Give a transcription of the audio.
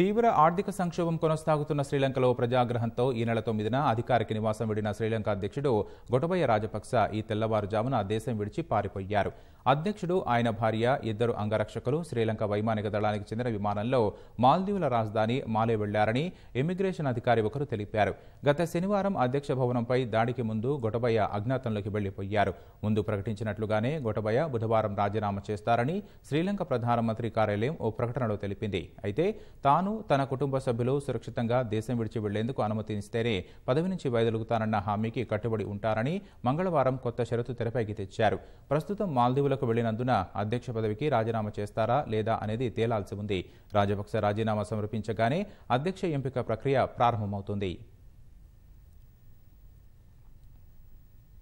తీవ్ర ఆర్థిక సంక్షోభం కొనసాగుతున్న శ్రీలంకలో ప్రజాగ్రహంతో ఈ నెల తొమ్మిదిన అధికారికి నివాసం విడిన శ్రీలంక అధ్యక్షుడు గొటబయ్య రాజపక్స ఈ తెల్లవారుజామున దేశం విడిచి పారిపోయారు అధ్యక్షుడు ఆయన భార్య ఇద్దరు అంగరక్షకులు శ్రీలంక వైమానిక దళానికి చెందిన విమానంలో మాల్దీవుల రాజధాని మాలే వెళ్లారని ఇమ్మిగ్రేషన్ అధికారి ఒకరు తెలిపారు గత శనివారం అధ్యక్ష భవనంపై దాడికి ముందు గొటబయ్య అజ్ఞాతంలోకి వెళ్లిపోయారు ముందు ప్రకటించినట్లుగానే గొటబయ్య బుధవారం రాజీనామా చేస్తారని శ్రీలంక ప్రధానమంత్రి కార్యాలయం ఓ ప్రకటనలో తెలిపింది అయితే తాను తాను తన కుటుంబ సభ్యులు సురక్షితంగా దేశం విడిచి వెళ్లేందుకు అనుమతినిస్తేనే పదవి నుంచి వైదొలుగుతానన్న హామీకి కట్టుబడి ఉంటారని మంగళవారం కొత్త షరతు తెరపైకి తెచ్చారు ప్రస్తుతం మాల్దీవులకు వెళ్లినందున అధ్యక్ష పదవికి రాజీనామా చేస్తారా లేదా అనేది తేలాల్సి ఉంది రాజపక్ష రాజీనామా సమర్పించగానే అధ్యక్ష ఎంపిక ప్రక్రియ ప్రారంభమవుతుంది